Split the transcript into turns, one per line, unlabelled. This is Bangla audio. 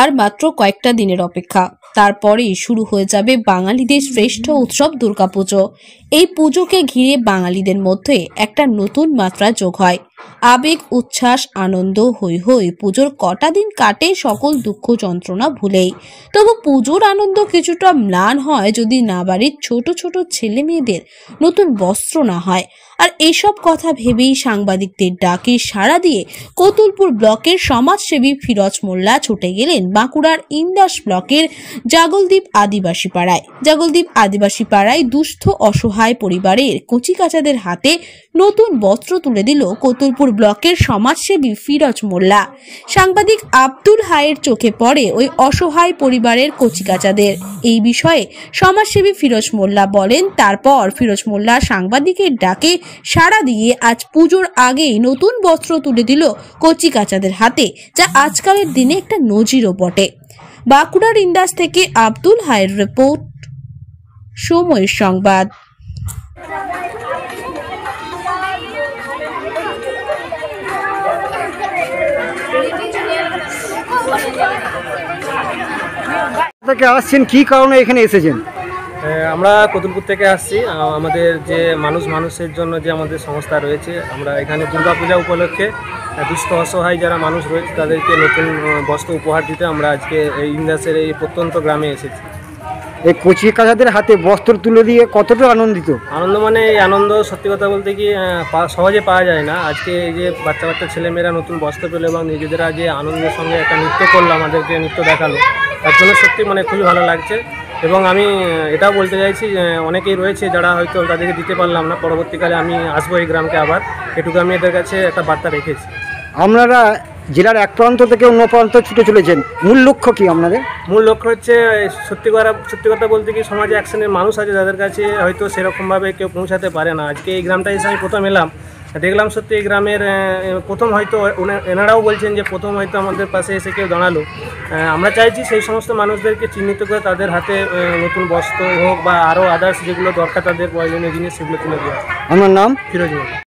আর মাত্র কয়েকটা দিনের অপেক্ষা তারপরেই শুরু হয়ে যাবে বাঙালিদের শ্রেষ্ঠ উৎসব দুর্গাপুজো এই পুজোকে ঘিরে বাঙালিদের মধ্যে একটা নতুন মাত্রা যোগ হয় আবেগ উচ্ছ্বাস আনন্দ হই হই পুজোর কটা দিন কাটে সকল দুঃখ যন্ত্রণা ভুলেই তবু পুজোর আনন্দ কিছুটা ম্লান হয় যদি না বাড়ির ছোট ছোট ছেলে মেয়েদের নতুন বস্ত্র না হয় আর এসব কথা ভেবেই সাংবাদিকদের ডাকে সাড়া দিয়ে কতুলপুর ব্লকের সমাজসেবী ফিরোজ মোল্লা ছুটে গেলেন বাঁকুড়ার ইন্দাস ব্লকের জাগলদ্বীপ আদিবাসী পাড়ায় জাগলদ্বীপ আদিবাসী পাড়ায় দুস্থ অসহায় অসহায় পরিবারের কচিকাচাদের হাতে নতুন বস্ত্র তুলে দিল কতুলপুর ব্লকের সমাজসেবী ফিরজ মোল্লা সাংবাদিক আব্দুল হায়ের চোখে পড়ে ওই অসহায় পরিবারের কচিকাচাদের এই বিষয়ে সমাজসেবী ফিরোজ মোল্লা বলেন তারপর ফিরোজ মোল্লা সাংবাদিকের ডাকে সাড়া দিয়ে আজ পুজোর আগেই নতুন বস্ত্র তুলে দিল কচিকাচাদের হাতে যা আজকালের দিনে একটা নজিরও বটে বাঁকুড়ার ইন্দাস থেকে আব্দুল হায়ের রিপোর্ট সময়ের সংবাদ
আসছেন কি কারণে এখানে এসেছেন আমরা কতুলপুর থেকে আসছি আমাদের যে মানুষ মানুষের জন্য যে আমাদের সংস্থা রয়েছে আমরা এখানে দুর্গাপূজা উপলক্ষে দুস্থ অসহায় যারা মানুষ রয়েছে তাদেরকে নতুন বস্ত্র উপহার দিতে আমরা আজকে এই ইন্দাসের এই প্রত্যন্ত গ্রামে এসেছি এই কচি কাঁচাদের হাতে বস্ত্র তুলে দিয়ে কতটা আনন্দিত আনন্দ মানে এই আনন্দ সত্যি কথা বলতে কি সহজে পাওয়া যায় না আজকে এই যে বাচ্চা বাচ্চা ছেলেমেয়েরা নতুন বস্ত্র পেলো এবং নিজেদেরা যে আনন্দের সঙ্গে একটা নৃত্য করলো আমাদেরকে নৃত্য দেখালো তার জন্য সত্যি মানে খুবই ভালো লাগছে এবং আমি এটাও বলতে চাইছি অনেকেই রয়েছে যারা হয়তো তাদেরকে দিতে পারলাম না পরবর্তীকালে আমি আসবো এই গ্রামকে আবার এটুকু আমি এদের কাছে একটা বার্তা রেখেছি আপনারা জেলার এক প্রান্ত থেকে অন্য প্রান্ত ছুটে চলেছেন মূল লক্ষ্য কি আপনাদের মূল লক্ষ্য হচ্ছে সত্যি কথা সত্যি কথা বলতে কি সমাজে এক শ্রেণীর মানুষ আছে যাদের কাছে হয়তো সেরকমভাবে কেউ পৌঁছাতে পারে না আজকে এই গ্রামটা এসে আমি প্রথম এলাম দেখলাম সত্যি এই গ্রামের প্রথম হয়তো এনারাও বলছেন যে প্রথম হয়তো আমাদের পাশে এসে কেউ দাঁড়ালো আমরা চাইছি সেই সমস্ত মানুষদেরকে চিহ্নিত করে তাদের হাতে নতুন বস্ত্র হোক বা আরও আদার্স যেগুলো দরকার তাদের প্রয়োজনীয় জিনিস সেগুলো তুলে দেওয়া আমার নাম ফিরোজ